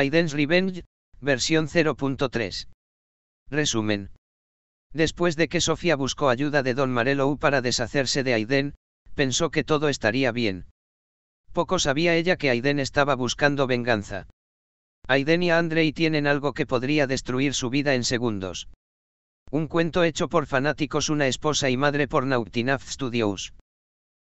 Aiden's Revenge, versión 0.3. Resumen. Después de que Sofía buscó ayuda de Don Marello para deshacerse de Aiden, pensó que todo estaría bien. Poco sabía ella que Aiden estaba buscando venganza. Aiden y Andrei tienen algo que podría destruir su vida en segundos. Un cuento hecho por fanáticos, una esposa y madre por Nautinaf Studios.